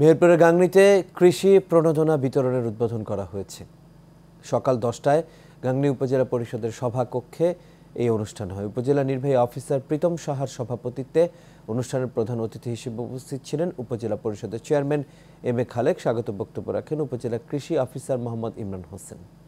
মেহেরপুরের গাংনিতে কৃষি প্রণোদনা বিতরণের উদ্বোধন করা হয়েছে সকাল দশটায় গাংনি উপজেলা পরিষদের সভাকক্ষে এই অনুষ্ঠান হয় উপজেলা নির্বাহী অফিসার প্রীতম সাহার সভাপতিত্বে অনুষ্ঠানের প্রধান অতিথি হিসেবে উপস্থিত ছিলেন উপজেলা পরিষদের চেয়ারম্যান এম এ খালেক স্বাগত বক্তব্য রাখেন উপজেলা কৃষি অফিসার মোহাম্মদ ইমরান হোসেন